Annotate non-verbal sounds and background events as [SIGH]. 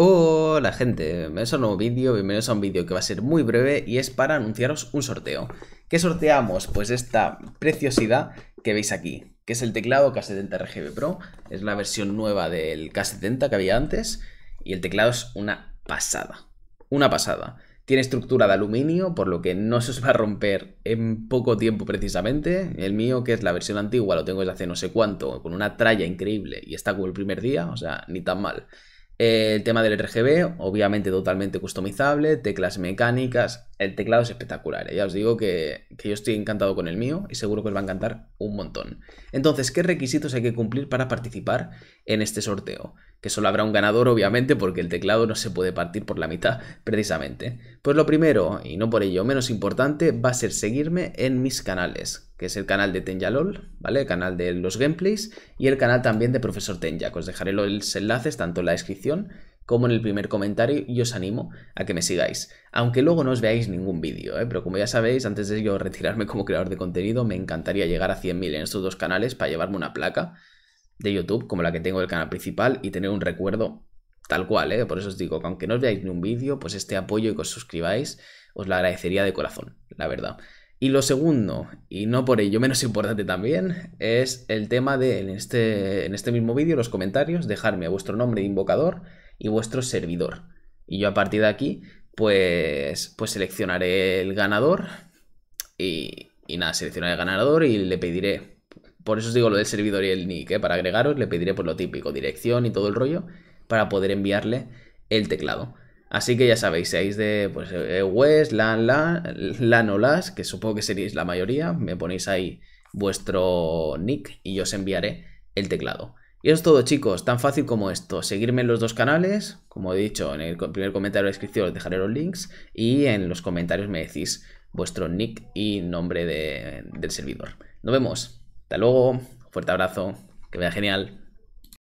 Hola gente, bienvenidos a un nuevo vídeo, bienvenidos a un vídeo que va a ser muy breve y es para anunciaros un sorteo. ¿Qué sorteamos? Pues esta preciosidad que veis aquí, que es el teclado K70 RGB Pro, es la versión nueva del K70 que había antes y el teclado es una pasada, una pasada. Tiene estructura de aluminio, por lo que no se os va a romper en poco tiempo precisamente. El mío, que es la versión antigua, lo tengo desde hace no sé cuánto, con una tralla increíble y está como el primer día, o sea, ni tan mal el tema del RGB, obviamente totalmente customizable, teclas mecánicas, el teclado es espectacular. ¿eh? Ya os digo que, yo estoy encantado con el mío y seguro que os va a encantar un montón. Entonces, ¿qué requisitos hay que cumplir para participar en este sorteo? Que solo habrá un ganador, obviamente, porque el teclado no se puede partir por la mitad, precisamente. Pues lo primero, y no por ello menos importante, va a ser seguirme en mis canales, que es el canal de Tenjalol, ¿vale? El canal de los gameplays y el canal también de Profesor Tenja, os dejaré los enlaces tanto en la descripción como en el primer comentario y os animo a que me sigáis. Aunque luego no os veáis ningún vídeo, ¿eh? pero como ya sabéis, antes de yo retirarme como creador de contenido, me encantaría llegar a 100.000 en estos dos canales para llevarme una placa de YouTube como la que tengo del canal principal y tener un recuerdo tal cual, ¿eh? por eso os digo que aunque no os veáis ningún vídeo, pues este apoyo y que os suscribáis os lo agradecería de corazón, la verdad. Y lo segundo, y no por ello menos [LAUGHS] importante también, es el tema de en este, en este mismo vídeo, los comentarios, dejarme a vuestro nombre de invocador y vuestro servidor. Y yo a partir de aquí, pues, pues seleccionaré el ganador y, nada, seleccionaré el ganador y le pediré, por eso os digo lo del servidor y el nick, ¿eh? para agregaros, le pediré por lo típico, dirección y todo el rollo, para poder enviarle el teclado. Así que ya sabéis, seáis de pues, eh, West, LAN, LAN, LAN o LAS, que supongo que seréis la mayoría, me ponéis ahí vuestro nick y yo os enviaré el teclado. Y eso es todo chicos, tan fácil como esto, seguirme en los dos canales, como he dicho en el primer comentario de la descripción os dejaré los links y en los comentarios me decís vuestro nick y nombre del servidor. Nos vemos, hasta luego, fuerte abrazo, que vaya genial.